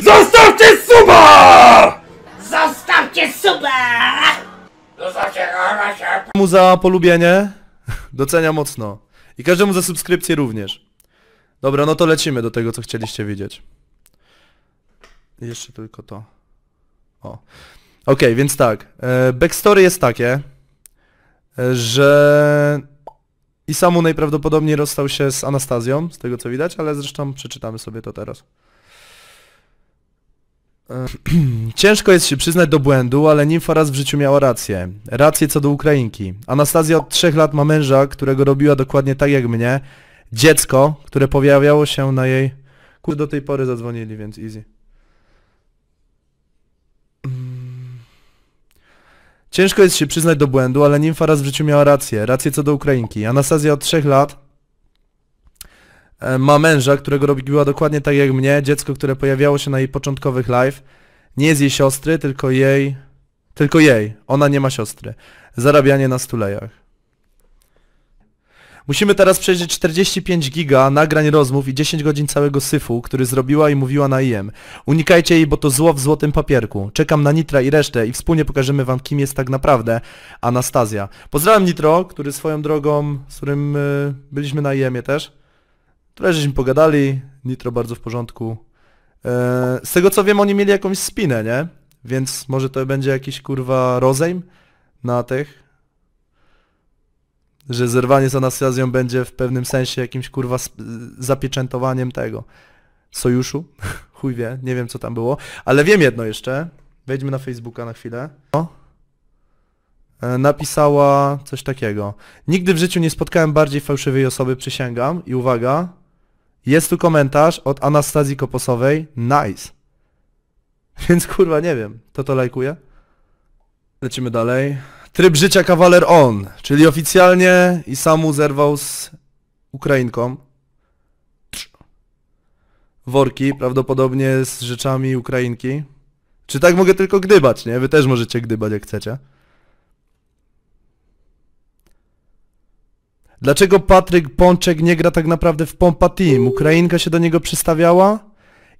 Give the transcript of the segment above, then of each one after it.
Zostawcie suba! Zostawcie suba! No Zostawcie kochana mu za polubienie. Docenia mocno. I każdemu za subskrypcję również. Dobra, no to lecimy do tego, co chcieliście widzieć. Jeszcze tylko to. O. Okej, okay, więc tak. E, backstory jest takie, e, że i samu najprawdopodobniej rozstał się z Anastazją, z tego co widać, ale zresztą przeczytamy sobie to teraz. E, Ciężko jest się przyznać do błędu, ale nimfa raz w życiu miała rację. Rację co do Ukrainki. Anastazja od trzech lat ma męża, którego robiła dokładnie tak jak mnie. Dziecko, które pojawiało się na jej... Kurde, do tej pory zadzwonili, więc easy. Ciężko jest się przyznać do błędu, ale nimfa raz w życiu miała rację. Rację co do Ukrainki. Anastazja od trzech lat E, ma męża, którego robiła dokładnie tak jak mnie, dziecko, które pojawiało się na jej początkowych live. Nie jest jej siostry, tylko jej... Tylko jej. Ona nie ma siostry. Zarabianie na stulejach. Musimy teraz przejrzeć 45 giga nagrań rozmów i 10 godzin całego syfu, który zrobiła i mówiła na IM. Unikajcie jej, bo to zło w złotym papierku. Czekam na Nitra i resztę i wspólnie pokażemy wam, kim jest tak naprawdę Anastazja. Pozdrawiam Nitro, który swoją drogą, z którym yy, byliśmy na IM-ie też. Trochę żeśmy pogadali, Nitro bardzo w porządku. E, z tego co wiem, oni mieli jakąś spinę, nie? Więc może to będzie jakiś kurwa rozejm na tych, że zerwanie z Anastazją będzie w pewnym sensie jakimś kurwa zapieczętowaniem tego sojuszu. Chuj wie, nie wiem co tam było, ale wiem jedno jeszcze. Wejdźmy na Facebooka na chwilę. O. E, napisała coś takiego. Nigdy w życiu nie spotkałem bardziej fałszywej osoby, przysięgam. I uwaga, jest tu komentarz od Anastazji Koposowej. Nice. Więc kurwa nie wiem. To to lajkuje? Lecimy dalej. Tryb życia kawaler on, czyli oficjalnie i samu zerwał z Ukrainką. Worki, prawdopodobnie z rzeczami Ukrainki. Czy tak mogę tylko gdybać, nie? Wy też możecie gdybać jak chcecie. Dlaczego Patryk Pączek nie gra tak naprawdę w Pompa Team? Ukrainka się do niego przystawiała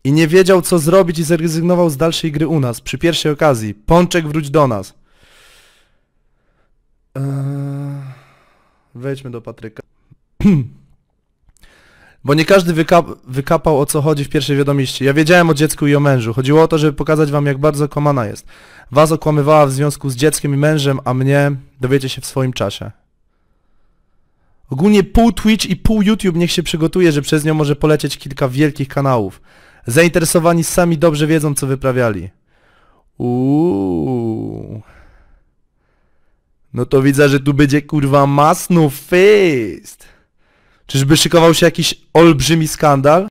i nie wiedział co zrobić i zrezygnował z dalszej gry u nas. Przy pierwszej okazji. Pączek wróć do nas. Eee, wejdźmy do Patryka. Bo nie każdy wyka wykapał o co chodzi w pierwszej wiadomości. Ja wiedziałem o dziecku i o mężu. Chodziło o to, żeby pokazać wam jak bardzo komana jest. Was okłamywała w związku z dzieckiem i mężem, a mnie dowiecie się w swoim czasie. Ogólnie pół Twitch i pół YouTube niech się przygotuje, że przez nią może polecieć kilka wielkich kanałów. Zainteresowani sami dobrze wiedzą, co wyprawiali. Uuu. No to widzę, że tu będzie kurwa masno fest. Czyżby szykował się jakiś olbrzymi skandal?